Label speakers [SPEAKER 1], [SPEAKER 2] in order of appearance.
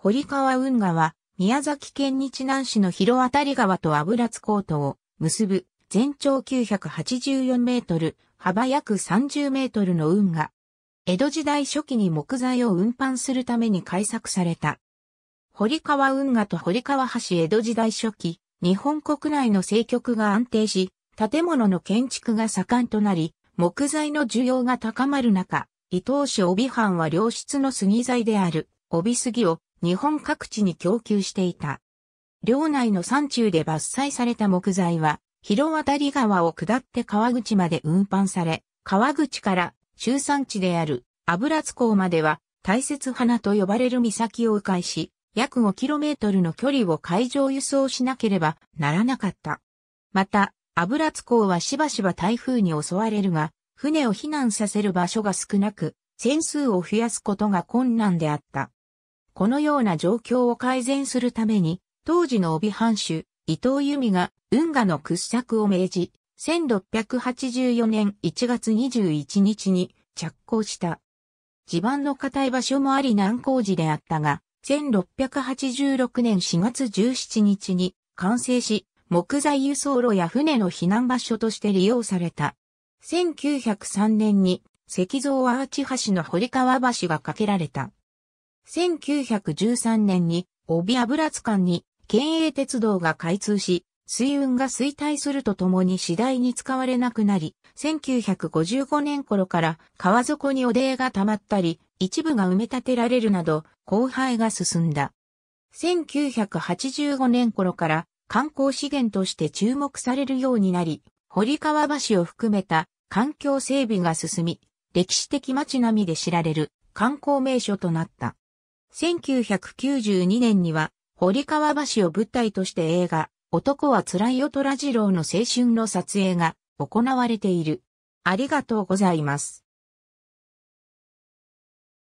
[SPEAKER 1] 堀川運河は、宮崎県日南市の広り川と油津港とを結ぶ、全長984メートル、幅約30メートルの運河。江戸時代初期に木材を運搬するために開削された。堀川運河と堀川橋江戸時代初期、日本国内の政局が安定し、建物の建築が盛んとなり、木材の需要が高まる中、伊東市帯藩は良質の杉材である、帯杉を日本各地に供給していた。領内の山中で伐採された木材は、広渡り川を下って川口まで運搬され、川口から中山地である油津港までは大雪花と呼ばれる岬を迂回し、約 5km の距離を海上輸送しなければならなかった。また、油津港はしばしば台風に襲われるが、船を避難させる場所が少なく、船数を増やすことが困難であった。このような状況を改善するために、当時の帯藩主、伊藤由美が運河の掘削を命じ、1684年1月21日に着工した。地盤の固い場所もあり難工事であったが、1686年4月17日に完成し、木材輸送路や船の避難場所として利用された。1903年に石像アーチ橋の堀川橋が架けられた。1913年に帯油津間に県営鉄道が開通し、水運が衰退するとともに次第に使われなくなり、1955年頃から川底にお泥が溜まったり、一部が埋め立てられるなど、荒廃が進んだ。1985年頃から観光資源として注目されるようになり、堀川橋を含めた環境整備が進み、歴史的街並みで知られる観光名所となった。1992年には、堀川橋を舞台として映画、男は辛いよ虎次郎の青春の撮影が行われている。ありがとうございます。